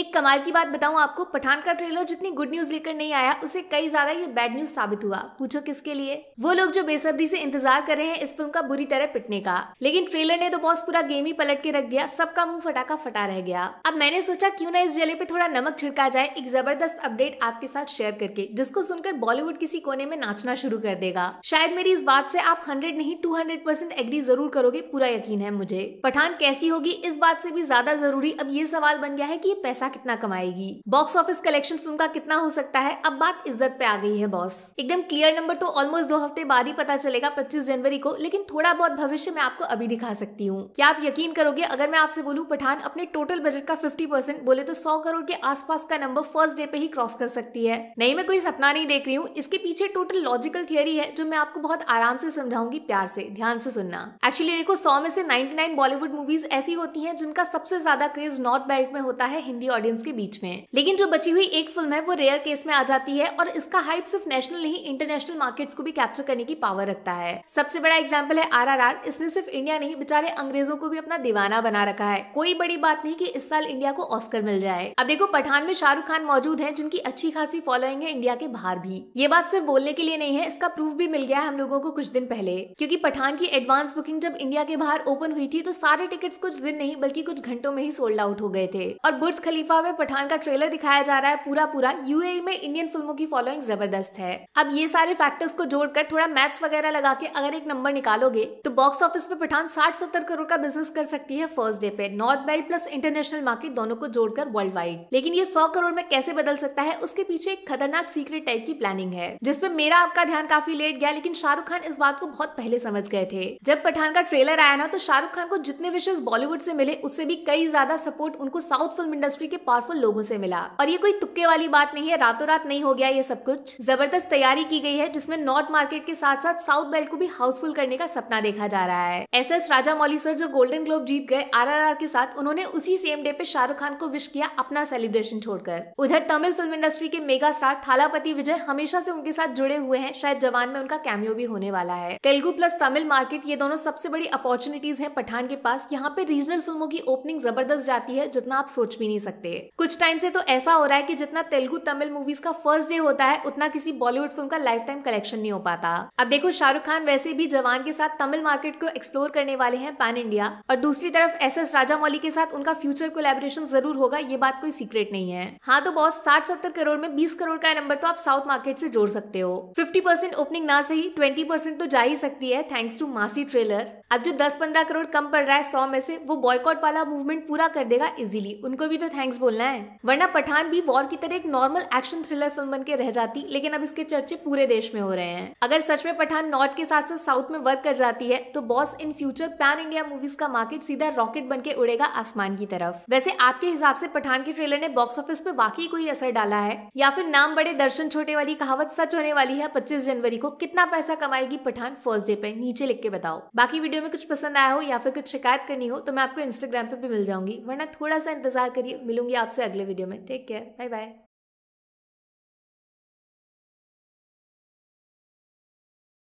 एक कमाल की बात बताऊं आपको पठान का ट्रेलर जितनी गुड न्यूज लेकर नहीं आया उसे कई ज्यादा ये बैड न्यूज साबित हुआ पूछो किसके लिए वो लोग जो बेसब्री से इंतजार कर रहे हैं इस फिल्म का बुरी तरह पिटने का लेकिन ट्रेलर ने तो बॉस पूरा गेम ही पलट के रख दिया सबका मुंह फटाका फटा रह गया अब मैंने सोचा क्यों ना इस जले पे थोड़ा नमक छिड़का जाए एक जबरदस्त अपडेट आपके साथ शेयर करके जिसको सुनकर बॉलीवुड किसी कोने में नाचना शुरू कर देगा शायद मेरी इस बात से आप हंड्रेड नहीं टू हंड्रेड परसेंट एग्री जरूर करोगे पूरा यकीन है मुझे पठान कैसी होगी इस बात से भी ज्यादा जरूरी अब ये सवाल बन गया है की पैसा कितना कमाएगी बॉक्स ऑफिस कलेक्शन फिल्म का कितना हो सकता है अब बात इज्जत पे आ गई है बॉस एकदम क्लियर नंबर तो ऑलमोस्ट दो हफ्ते बाद ही पता चलेगा पच्चीस जनवरी को लेकिन थोड़ा बहुत भविष्य में आपको अभी दिखा सकती हूँ क्या आप यकीन करोगे अगर मैं आपसे बोलूँ पठान अपने टोटल बजट का फिफ्टी बोले तो सौ करोड़ के आसपास का नंबर फर्स्ट डे पे ही क्रॉस कर सकती है नहीं मैं कोई सपना नहीं देख रही हूँ इसके पीछे टोटल लॉजिकल थियरी है जो मैं आपको बहुत आराम से समझाऊंगी प्यार से ध्यान से सुनना एक्चुअली देखो सौ में से नाइन बॉलीवुड मूवीज ऐसी होती हैं जिनका सबसे ज्यादा क्रेज नॉर्थ बेल्ट में होता है हिंदी और ऑडियंस के बीच में लेकिन जो बची हुई एक फिल्म है वो रेयर केस में आ जाती है और इसका हाइप सिर्फ नेशनल नहीं इंटरनेशनल मार्केट्स को भी कैप्चर करने की पावर रखता है सबसे बड़ा एग्जाम्पल है आर इसने सिर्फ इंडिया नहीं बेचारे अंग्रेजों को भी अपना दीवाना बना रखा है कोई बड़ी बात नहीं की इस साल इंडिया को ऑस्कर मिल जाए अब देखो पठान में शाहरुख खान मौजूद है जिनकी अच्छी खासी फॉलोइंग है इंडिया के बाहर भी ये बात सिर्फ बोलने के लिए नहीं है इसका प्रूफ भी मिल गया है हम लोगों को कुछ दिन पहले क्योंकि पठान की एडवांस बुकिंग जब इंडिया के बाहर ओपन हुई थी तो सारे टिकट्स कुछ दिन नहीं बल्कि कुछ घंटों में ही सोल्ड आउट हो गए थे और बुर्ज खली खलीफा में पठान का ट्रेलर दिखाया जा रहा है पूरा पूरा यूएई e में इंडियन फिल्मों की फॉलोइंग जबरदस्त है अब ये सारे फैक्टर्स को जोड़कर थोड़ा मैथ्स वगैरह लगा के अगर एक नंबर निकालोगे तो बॉक्स ऑफिस पे पठान साठ सत्तर करोड़ का बिजनेस कर सकती है फर्स्ट डे पे north belt plus international market दोनों को जोड़कर वर्ल्ड वाइड लेकिन ये सौ करोड़ में कैसे बदल सकता है उसके पीछे एक खतरनाक सीक्रेट टाइप की प्लानिंग है जिसपे मेरा आपका ध्यान काफी लेट गया लेकिन शाहरुख खान इस बात को बहुत पहले समझ गए थे जब पठान का ट्रेलर आया ना तो शाहरुख खान को जितने विशेष बॉलीवुड से मिले उससे भी कई ज्यादा सपोर्ट उनको साउथ फिल्म इंडस्ट्री के पावरफुल लोगों से मिला और ये कोई तुक्के वाली बात नहीं है रातों रात नहीं हो गया ये सब कुछ जबरदस्त तैयारी की गई है जिसमें नॉर्थ मार्केट के साथ साथ साउथ बेल्ट को भी हाउसफुल करने का सपना देखा जा रहा है S S Rajamouli sir जो गोल्डन ग्लोब जीत गए आर के साथ उन्होंने उसी सेम डे पे शाहरुख खान को विश किया अपना सेलिब्रेशन छोड़कर उधर तमिल फिल्म इंडस्ट्री के मेगा स्टार थालापति विजय हमेशा से उनके साथ जुड़े हुए हैं शायद जवान में उनका कैमियो भी होने वाला है तेलुगु प्लस तमिल मार्केट ये दोनों सबसे बड़ी अपॉर्चुनिटीज है पठान के पास यहाँ पे रीजनल फिल्मों की ओपनिंग जबरदस्त जाती है जितना आप सोच भी नहीं सकते सकते कुछ टाइम से तो ऐसा हो रहा है कि जितना तेलुगु तमिल मूवीज का फर्स्ट डे होता है उतना किसी बॉलीवुड फिल्म का लाइफ टाइम कलेक्शन नहीं हो पाता अब देखो शाहरुख खान वैसे भी जवान के साथ तमिल मार्केट को एक्सप्लोर करने वाले हैं पैन इंडिया और दूसरी तरफ एस एस राजामौली के साथ उनका फ्यूचर कोलेबोरेशन जरूर होगा ये बात कोई सीक्रेट नहीं है हाँ तो बॉस साठ सत्तर करोड़ में बीस करोड़ का नंबर तो आप साउथ मार्केट से जोड़ सकते हो फिफ्टी परसेंट ओपनिंग ना सही ट्वेंटी परसेंट तो जा ही सकती है थैंक्स टू मासी ट्रेलर अब जो दस पंद्रह करोड़ कम पड़ रहा है सौ में से वो बॉयकॉट वाला मूवमेंट पूरा कर देगा इजिली उनको भी तो थैंक्स थैंक्स बोलना है वरना पठान भी वॉर की तरह एक नॉर्मल एक्शन थ्रिलर फिल्म बन के रह जाती लेकिन अब इसके चर्चे पूरे देश में हो रहे हैं अगर सच में पठान नॉर्थ के साथ साथ साउथ में वर्क कर जाती है तो boss in future pan India movies का मार्केट सीधा रॉकेट बन के उड़ेगा आसमान की तरफ वैसे आपके हिसाब से पठान के ट्रेलर ने बॉक्स ऑफिस पे वाकई कोई असर डाला है या फिर नाम बड़े दर्शन छोटे वाली कहावत सच होने वाली है पच्चीस जनवरी को कितना पैसा कमाएगी पठान फर्स्ट डे पे नीचे लिख के बताओ बाकी वीडियो में कुछ पसंद आया हो या फिर कुछ शिकायत करनी हो तो मैं आपको इंस्टाग्राम पे भी मिल जाऊंगी वरना थोड़ा सा इंतजार करिए मिलो मिलूंगी आपसे अगले वीडियो में टेक केयर बाय बाय